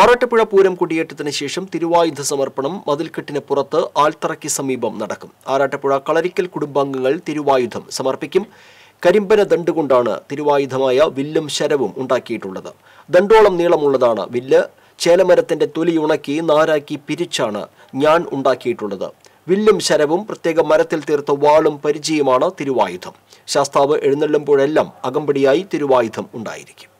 ആറാട്ടുപുഴ പൂരം കുടിയേറ്റത്തിന് ശേഷം തിരുവായുധ സമർപ്പണം മതിൽക്കെട്ടിന് പുറത്ത് ആൽത്തറയ്ക്ക് സമീപം നടക്കും ആറാട്ടുപുഴ കളരിക്കൽ കുടുംബാംഗങ്ങൾ തിരുവായുധം സമർപ്പിക്കും കരിമ്പന ദണ്ടുകൊണ്ടാണ് തിരുവായുധമായ വില്ലും ശരവും ഉണ്ടാക്കിയിട്ടുള്ളത് ദണ്ടോളം നീളമുള്ളതാണ് വില്ല് ചേലമരത്തിന്റെ തൊലി ഉണക്കി നാരാക്കി പിരിച്ചാണ് ഞാൻ ഉണ്ടാക്കിയിട്ടുള്ളത് വില്ലും ശരവും പ്രത്യേക മരത്തിൽ തീർത്ത വാളും പരിചയമാണ് തിരുവായുധം ശാസ്താവ് എഴുന്നള്ളുമ്പോഴെല്ലാം അകമ്പടിയായി തിരുവായുധം ഉണ്ടായിരിക്കും